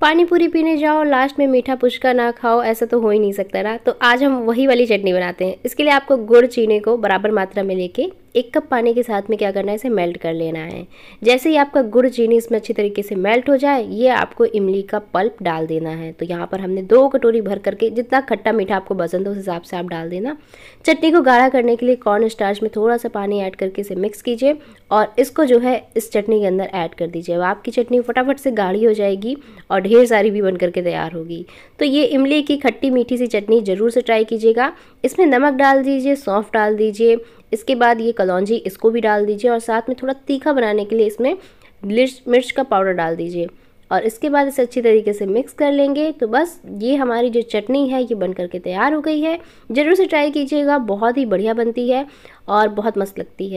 पानी पूरी पीने जाओ लास्ट में मीठा पुचका ना खाओ ऐसा तो हो ही नहीं सकता ना तो आज हम वही वाली चटनी बनाते हैं इसके लिए आपको गुड़ चीनी को बराबर मात्रा में लेके एक कप पानी के साथ में क्या करना है इसे मेल्ट कर लेना है जैसे ही आपका गुड़ चीनी इसमें अच्छी तरीके से मेल्ट हो जाए ये आपको इमली का पल्प डाल देना है तो यहाँ पर हमने दो कटोरी भर करके जितना खट्टा मीठा आपको पसंद हो उस हिसाब से आप डाल देना चटनी को गाढ़ा करने के लिए कॉर्न स्टार्च में थोड़ा सा पानी ऐड करके इसे मिक्स कीजिए और इसको जो है इस चटनी के अंदर ऐड कर दीजिए अब आपकी चटनी फटाफट से गाढ़ी हो जाएगी और ढेर सारी भी बन करके तैयार होगी तो ये इमली की खट्टी मीठी सी चटनी ज़रूर से ट्राई कीजिएगा इसमें नमक डाल दीजिए सौंफ डाल दीजिए इसके बाद ये कलौजी इसको भी डाल दीजिए और साथ में थोड़ा तीखा बनाने के लिए इसमें मिर्च का पाउडर डाल दीजिए और इसके बाद इसे अच्छी तरीके से मिक्स कर लेंगे तो बस ये हमारी जो चटनी है ये बन करके तैयार हो गई है ज़रूर से ट्राई कीजिएगा बहुत ही बढ़िया बनती है और बहुत मस्त लगती है